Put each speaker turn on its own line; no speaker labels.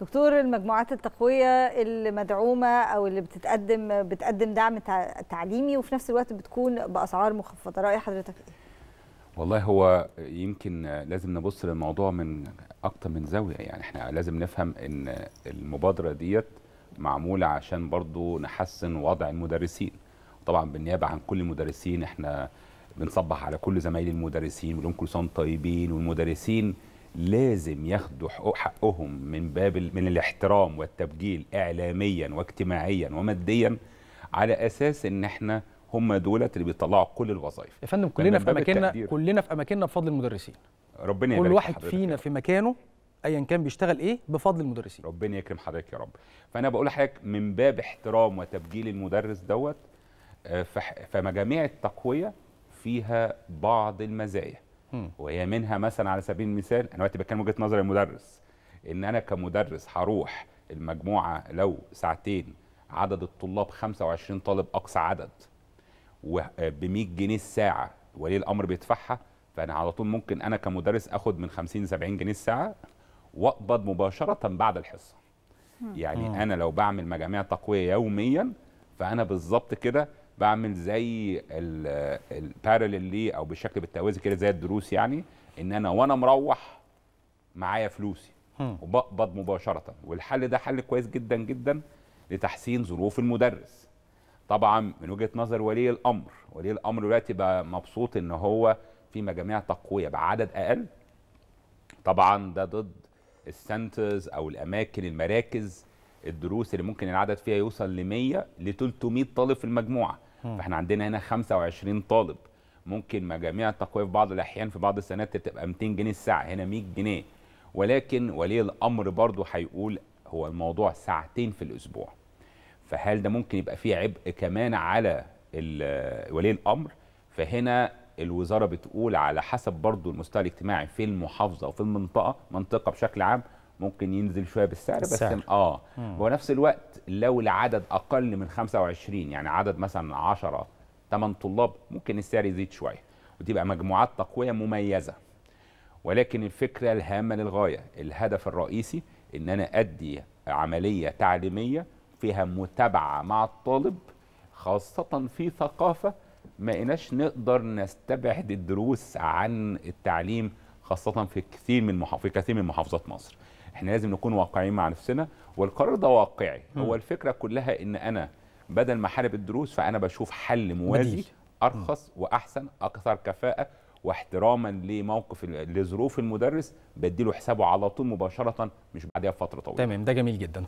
دكتور المجموعات التقويه اللي مدعومه او اللي بتتقدم بتقدم دعم تعليمي وفي نفس الوقت بتكون باسعار مخفضه راي حضرتك ايه والله هو يمكن لازم نبص للموضوع من اكتر من زاويه يعني احنا لازم نفهم ان المبادره ديت معموله عشان برضو نحسن وضع المدرسين طبعا بالنيابه عن كل المدرسين احنا بنصبح على كل زمايل المدرسين ولهم كل سنه طيبين والمدرسين لازم ياخدوا حقوق حقهم من باب من الاحترام والتبجيل اعلاميا واجتماعيا وماديا على اساس ان احنا هم دولت اللي بيطلعوا كل الوظائف يا فندم كلنا في اماكننا كلنا في اماكننا بفضل المدرسين ربنا يبارك كل واحد فينا في مكانه ايا كان بيشتغل ايه بفضل المدرسين ربنا يكرم حضرتك يا رب فانا بقول لحضرتك من باب احترام وتبجيل المدرس دوت آه، فمجاميع التقويه فيها بعض المزايا وهي منها مثلا على سبيل المثال انا دلوقتي بتكلم وجهه نظر المدرس ان انا كمدرس هروح المجموعه لو ساعتين عدد الطلاب 25 طالب اقصى عدد ب 100 جنيه الساعه ولي الامر بيدفعها فانا على طول ممكن انا كمدرس اخد من 50 ل 70 جنيه الساعه واقبض مباشره بعد الحصه يعني آه. انا لو بعمل مجاميع تقويه يوميا فانا بالظبط كده بعمل زي البارلل او بالشكل بالتوازي كده زي الدروس يعني ان انا وانا مروح معايا فلوسي وبقبض مباشره والحل ده حل كويس جدا جدا لتحسين ظروف المدرس طبعا من وجهه نظر ولي الامر ولي الامر دلوقتي بقى مبسوط ان هو في مجاميع تقويه بعدد اقل طبعا ده ضد السنترز او الاماكن المراكز الدروس اللي ممكن العدد فيها يوصل ل 100 ل 300 طالب في المجموعه فاحنا عندنا هنا 25 طالب ممكن مجاميع التقويه في بعض الاحيان في بعض السنوات تبقى 200 جنيه الساعه هنا 100 جنيه ولكن ولي الامر برضو هيقول هو الموضوع ساعتين في الاسبوع فهل ده ممكن يبقى فيه عبء كمان على ولي الامر فهنا الوزاره بتقول على حسب برضو المستوى الاجتماعي في المحافظه وفي المنطقه منطقه بشكل عام ممكن ينزل شويه بالسعر بس السعر. اه ونفس الوقت لو العدد اقل من 25 يعني عدد مثلا 10 8 طلاب ممكن السعر يزيد شويه وتبقى مجموعات تقويه مميزه ولكن الفكره الهامه للغايه الهدف الرئيسي ان انا ادي عمليه تعليميه فيها متابعه مع الطالب خاصه في ثقافه ما قناش نقدر نستبعد الدروس عن التعليم خاصه في كثير من في كثير من محافظات مصر احنا لازم نكون واقعيين مع نفسنا والقرار ده واقعي هو الفكره كلها ان انا بدل ما احارب الدروس فانا بشوف حل موازي مديل. ارخص واحسن اكثر كفاءه واحتراما لموقف لظروف المدرس بديله حسابه على طول مباشره مش بعدها فتره طويله تمام ده جميل جدا